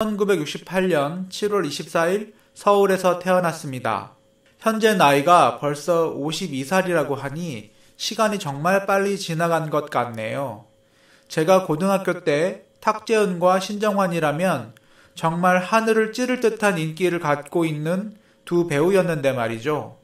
1968년 7월 24일 서울에서 태어났습니다. 현재 나이가 벌써 52살이라고 하니 시간이 정말 빨리 지나간 것 같네요. 제가 고등학교 때 탁재훈과 신정환이라면 정말 하늘을 찌를 듯한 인기를 갖고 있는 두 배우였는데 말이죠.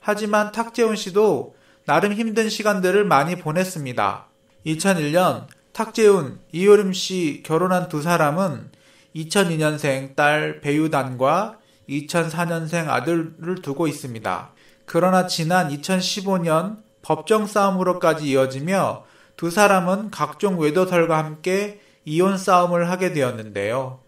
하지만 탁재훈 씨도 나름 힘든 시간들을 많이 보냈습니다. 2001년 탁재훈, 이효림 씨 결혼한 두 사람은 2002년생 딸 배유단과 2004년생 아들을 두고 있습니다. 그러나 지난 2015년 법정 싸움으로까지 이어지며 두 사람은 각종 외도설과 함께 이혼 싸움을 하게 되었는데요.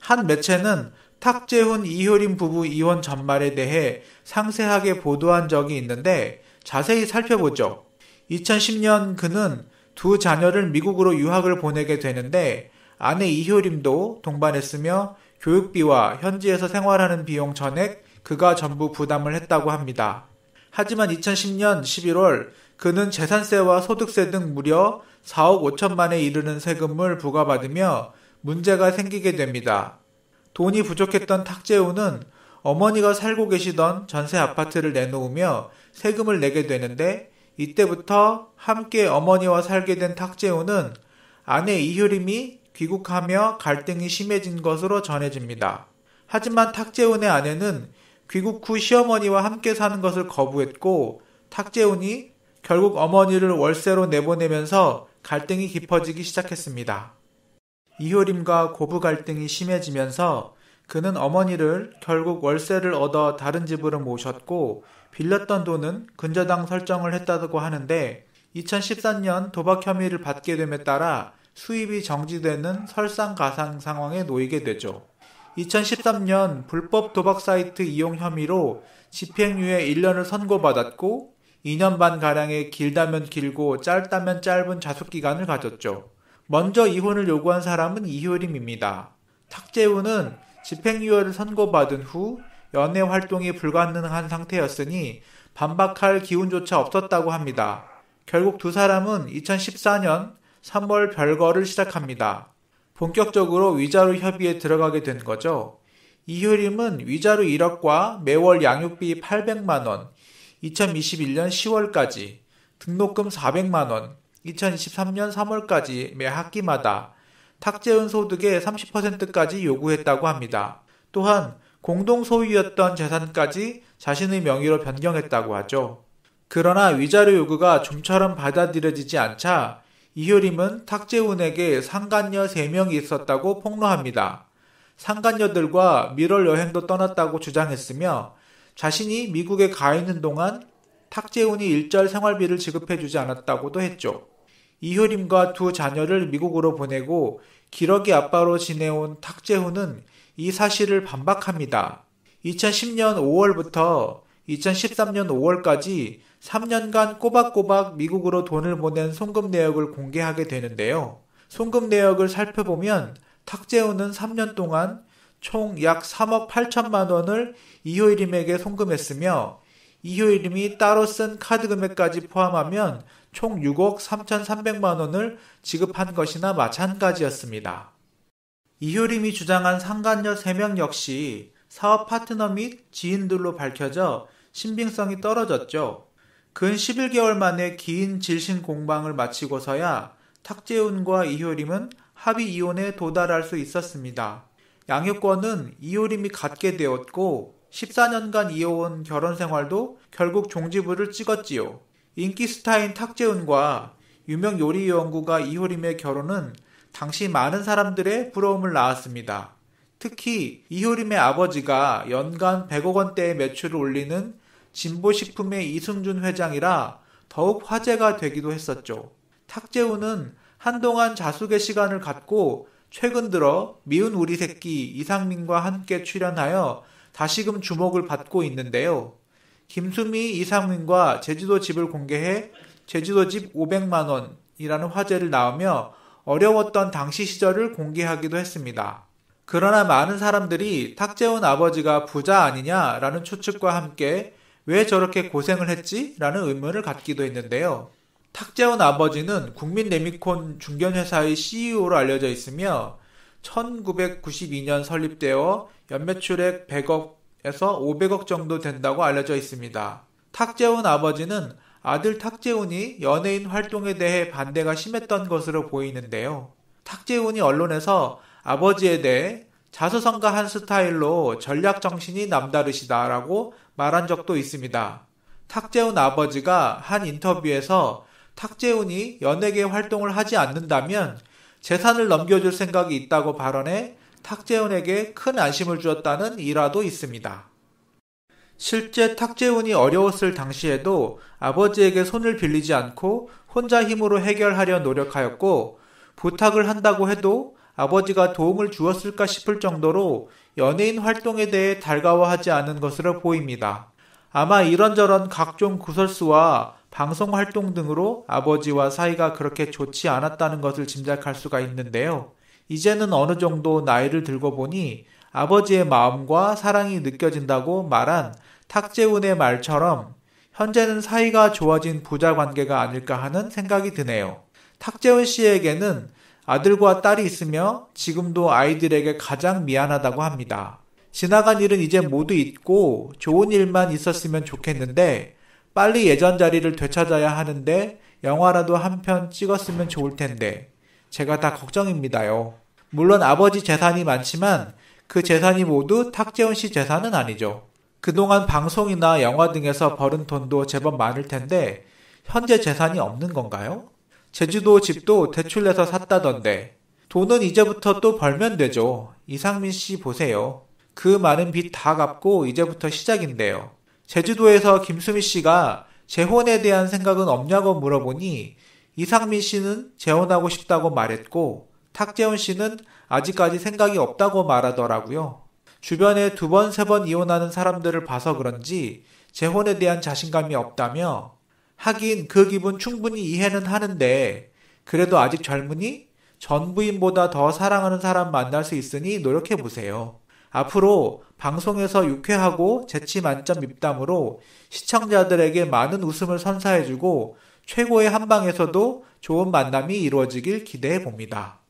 한 매체는 탁재훈 이효림 부부 이혼 전말에 대해 상세하게 보도한 적이 있는데 자세히 살펴보죠. 2010년 그는 두 자녀를 미국으로 유학을 보내게 되는데 아내 이효림도 동반했으며 교육비와 현지에서 생활하는 비용 전액 그가 전부 부담을 했다고 합니다. 하지만 2010년 11월 그는 재산세와 소득세 등 무려 4억 5천만에 이르는 세금을 부과받으며 문제가 생기게 됩니다. 돈이 부족했던 탁재우는 어머니가 살고 계시던 전세 아파트를 내놓으며 세금을 내게 되는데 이때부터 함께 어머니와 살게 된 탁재우는 아내 이효림이 귀국하며 갈등이 심해진 것으로 전해집니다. 하지만 탁재훈의 아내는 귀국 후 시어머니와 함께 사는 것을 거부했고 탁재훈이 결국 어머니를 월세로 내보내면서 갈등이 깊어지기 시작했습니다. 이효림과 고부 갈등이 심해지면서 그는 어머니를 결국 월세를 얻어 다른 집으로 모셨고 빌렸던 돈은 근저당 설정을 했다고 하는데 2013년 도박 혐의를 받게 됨에 따라 수입이 정지되는 설상가상 상황에 놓이게 되죠. 2013년 불법 도박 사이트 이용 혐의로 집행유예 1년을 선고받았고 2년 반가량의 길다면 길고 짧다면 짧은 자숙기간을 가졌죠. 먼저 이혼을 요구한 사람은 이효림입니다. 탁재훈은 집행유예를 선고받은 후 연애 활동이 불가능한 상태였으니 반박할 기운조차 없었다고 합니다. 결국 두 사람은 2014년 3월 별거를 시작합니다. 본격적으로 위자료 협의에 들어가게 된 거죠. 이효림은 위자료 1억과 매월 양육비 800만원, 2021년 10월까지, 등록금 400만원, 2023년 3월까지 매 학기마다 탁재훈 소득의 30%까지 요구했다고 합니다. 또한 공동 소유였던 재산까지 자신의 명의로 변경했다고 하죠. 그러나 위자료 요구가 좀처럼 받아들여지지 않자 이효림은 탁재훈에게 상간녀 3명이 있었다고 폭로합니다. 상간녀들과 미럴 여행도 떠났다고 주장했으며 자신이 미국에 가 있는 동안 탁재훈이 일절 생활비를 지급해주지 않았다고도 했죠. 이효림과 두 자녀를 미국으로 보내고 기러기 아빠로 지내온 탁재훈은 이 사실을 반박합니다. 2010년 5월부터 2013년 5월까지 3년간 꼬박꼬박 미국으로 돈을 보낸 송금 내역을 공개하게 되는데요. 송금 내역을 살펴보면 탁재훈은 3년 동안 총 약 3억 8천만 원을 이효일임에게 송금했으며 이효일임이 따로 쓴 카드 금액까지 포함하면 총 6억 3,300만 원을 지급한 것이나 마찬가지였습니다. 이효림이 주장한 상관녀 3명 역시 사업 파트너 및 지인들로 밝혀져 신빙성이 떨어졌죠. 근 11개월 만에 긴 질신 공방을 마치고서야 탁재훈과 이효림은 합의 이혼에 도달할 수 있었습니다. 양육권은 이효림이 갖게 되었고 14년간 이어온 결혼 생활도 결국 종지부를 찍었지요. 인기 스타인 탁재훈과 유명 요리 연구가 이효림의 결혼은 당시 많은 사람들의 부러움을 낳았습니다. 특히 이효림의 아버지가 연간 100억 원대의 매출을 올리는 진보식품의 이승준 회장이라 더욱 화제가 되기도 했었죠. 탁재훈은 한동안 자숙의 시간을 갖고 최근 들어 미운 우리 새끼 이상민과 함께 출연하여 다시금 주목을 받고 있는데요. 김수미 이상민과 제주도 집을 공개해 제주도 집 500만원이라는 화제를 나오며 어려웠던 당시 시절을 공개하기도 했습니다. 그러나 많은 사람들이 탁재훈 아버지가 부자 아니냐라는 추측과 함께 왜 저렇게 고생을 했지? 라는 의문을 갖기도 했는데요. 탁재훈 아버지는 국민 레미콘 중견회사의 CEO로 알려져 있으며 1992년 설립되어 연매출액 100억에서 500억 정도 된다고 알려져 있습니다. 탁재훈 아버지는 아들 탁재훈이 연예인 활동에 대해 반대가 심했던 것으로 보이는데요. 탁재훈이 언론에서 아버지에 대해 자수성가한 스타일로 전략 정신이 남다르시다라고 말한 적도 있습니다. 탁재훈 아버지가 한 인터뷰에서 탁재훈이 연예계 활동을 하지 않는다면 재산을 넘겨줄 생각이 있다고 발언해 탁재훈에게 큰 안심을 주었다는 일화도 있습니다. 실제 탁재훈이 어려웠을 당시에도 아버지에게 손을 빌리지 않고 혼자 힘으로 해결하려 노력하였고 부탁을 한다고 해도 아버지가 도움을 주었을까 싶을 정도로 연예인 활동에 대해 달가워하지 않은 것으로 보입니다. 아마 이런저런 각종 구설수와 방송 활동 등으로 아버지와 사이가 그렇게 좋지 않았다는 것을 짐작할 수가 있는데요. 이제는 어느 정도 나이를 들고 보니 아버지의 마음과 사랑이 느껴진다고 말한 탁재훈의 말처럼 현재는 사이가 좋아진 부자 관계가 아닐까 하는 생각이 드네요. 탁재훈 씨에게는 아들과 딸이 있으며 지금도 아이들에게 가장 미안하다고 합니다. 지나간 일은 이제 모두 잊고 좋은 일만 있었으면 좋겠는데 빨리 예전 자리를 되찾아야 하는데 영화라도 한 편 찍었으면 좋을 텐데 제가 다 걱정입니다요. 물론 아버지 재산이 많지만 그 재산이 모두 탁재훈 씨 재산은 아니죠. 그동안 방송이나 영화 등에서 벌은 돈도 제법 많을 텐데 현재 재산이 없는 건가요? 제주도 집도 대출내서 샀다던데 돈은 이제부터 또 벌면 되죠. 이상민 씨 보세요. 그 많은 빚 다 갚고 이제부터 시작인데요. 제주도에서 김수미 씨가 재혼에 대한 생각은 없냐고 물어보니 이상민 씨는 재혼하고 싶다고 말했고 탁재훈 씨는 아직까지 생각이 없다고 말하더라고요. 주변에 두 번, 세 번 이혼하는 사람들을 봐서 그런지 재혼에 대한 자신감이 없다며 하긴 그 기분 충분히 이해는 하는데 그래도 아직 젊으니 전 부인보다 더 사랑하는 사람 만날 수 있으니 노력해 보세요. 앞으로 방송에서 유쾌하고 재치 만점 입담으로 시청자들에게 많은 웃음을 선사해주고 최고의 한방에서도 좋은 만남이 이루어지길 기대해 봅니다.